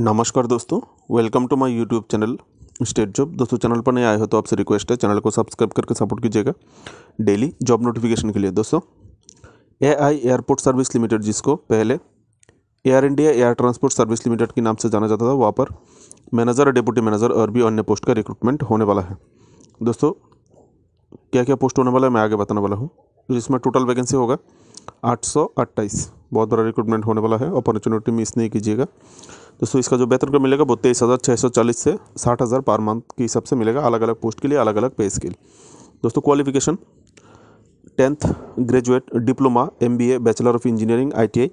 नमस्कार दोस्तों welcome to my YouTube channel state job दोस्तों चैनल पर नहीं आए हो तो आपसे रिक्वेस्ट है चैनल को सब्सक्राइब करके सपोर्ट कीजिएगा डेली जॉब नोटिफिकेशन के लिए दोस्तों A I airport service limited जिसको पहले Air India air transport service limited के नाम से जाना जाता था वहाँ पर मैनेजर और डिप्यूटी मैनेजर और भी अन्य पोस्ट का रिक्रूटमेंट होने वाला है दोस्तों क्या क्या पोस्ट होने वाला है मैं आगे बताने वाला हूँ जिसमें टोटल वैकेंसी होगा आठ बहुत बड़ा रिक्रूटमेंट होने वाला है अपॉर्चुनिटी मिस नहीं कीजिएगा दोस्तों इसका जो वेतन का मिलेगा वो तेईस हज़ार छः सौ चालीस से साठ हज़ार पर मंथ के हिसाब से मिलेगा अलग अलग पोस्ट के लिए अलग अलग पे स्केल दोस्तों qualification tenth graduate diploma M bachelor of engineering आई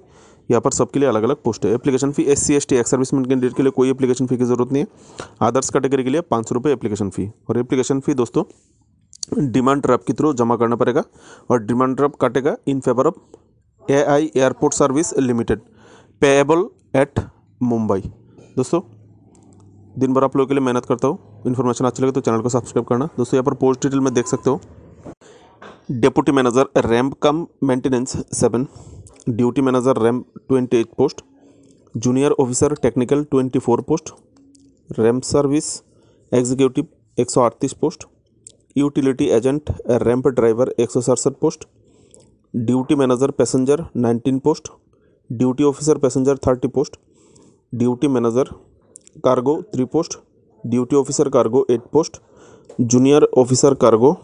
यहाँ पर सबके लिए अलग अलग पोस्ट है application fee S C S T ex serviceman candidate के लिए कोई एप्लीकेशन फी की जरूरत नहीं है आदर्श कैटेगरी के लिए पाँच सौ रुपये एप्लीकेशन फ़ी और एप्लीकेशन फ़ी दोस्तों डिमांड ड्राफ्ट के थ्रू जमा करना पड़ेगा और डिमांड ड्राफ्ट काटेगा in favour of A I airport service limited payable at Mumbai दोस्तों दिन भर आप लोगों के लिए मेहनत करता हूँ इन्फॉर्मेशन अच्छी लगे तो चैनल को सब्सक्राइब करना दोस्तों यहाँ पर पोस्ट डिटेल में देख सकते हो deputy manager ramp cum maintenance seven duty manager ramp twenty eight post junior officer technical twenty four post ramp service executive एक सौ अड़तीस post utility agent ramp driver एक सौ सड़सठ post duty manager passenger nineteen post duty officer passenger thirty post duty manager cargo three post duty officer cargo eight post junior officer cargo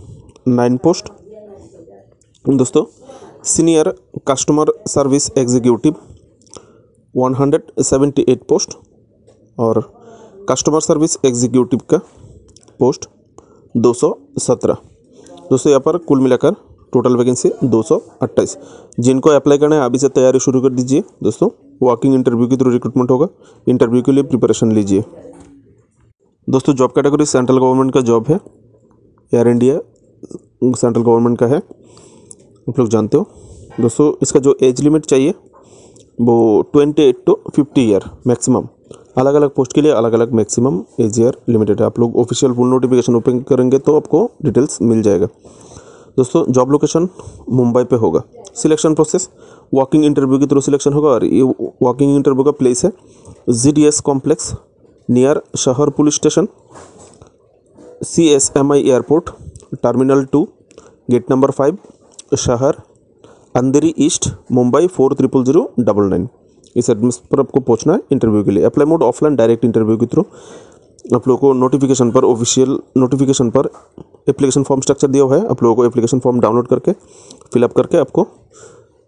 nine post दोस्तों senior customer service executive 178 post और customer service executive का post 217 दोस्तों यहाँ पर कुल मिलाकर total vacancy दो जिनको अप्लाई करना है अभी से तैयारी शुरू कर दीजिए दोस्तों वॉकिंग इंटरव्यू के थ्रू रिक्रूटमेंट होगा इंटरव्यू के लिए प्रिपरेशन लीजिए दोस्तों जॉब कैटेगरी सेंट्रल गवर्नमेंट का जॉब है एयर इंडिया सेंट्रल गवर्नमेंट का है आप लोग जानते हो दोस्तों इसका जो एज लिमिट चाहिए वो twenty eight to fifty year maximum अलग अलग पोस्ट के लिए अलग अलग मैक्सिमम एज ईयर लिमिटेड है आप लोग ऑफिशियल फुल नोटिफिकेशन ओपन करेंगे तो आपको डिटेल्स मिल जाएगा दोस्तों जॉब लोकेशन मुंबई पे होगा सिलेक्शन प्रोसेस वॉकिंग इंटरव्यू के थ्रू सिलेक्शन होगा और ये वॉकिंग इंटरव्यू का प्लेस है G D S complex near Sahar police station C S M I airport terminal two gate number five Sahar Andheri east Mumbai four triple zero double nine इस address पर आपको पहुंचना है इंटरव्यू के लिए apply mode offline direct interview के through आप लोगों को नोटिफिकेशन पर ऑफिशियल नोटिफिकेशन पर एप्लीकेशन फॉर्म स्ट्रक्चर दिया हुआ है आप लोगों को एप्लीकेशन फॉर्म डाउनलोड करके फिलअप करके आपको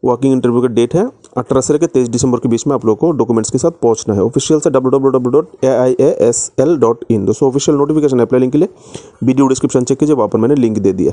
वर्किंग इंटरव्यू का डेट है अठारह से लेकर तेईस दिसंबर के बीच में आप लोग को डॉक्यूमेंट्स के साथ पहुंचना है ऑफिशियल से W W W dot A I A S L dot in दोस्तों ऑफिशियल नोटिफिकेशन अपलाई लिंक के लिए वीडियो डिस्क्रिप्शन चेक कीजिए वहाँ पर मैंने लिंक दे दिया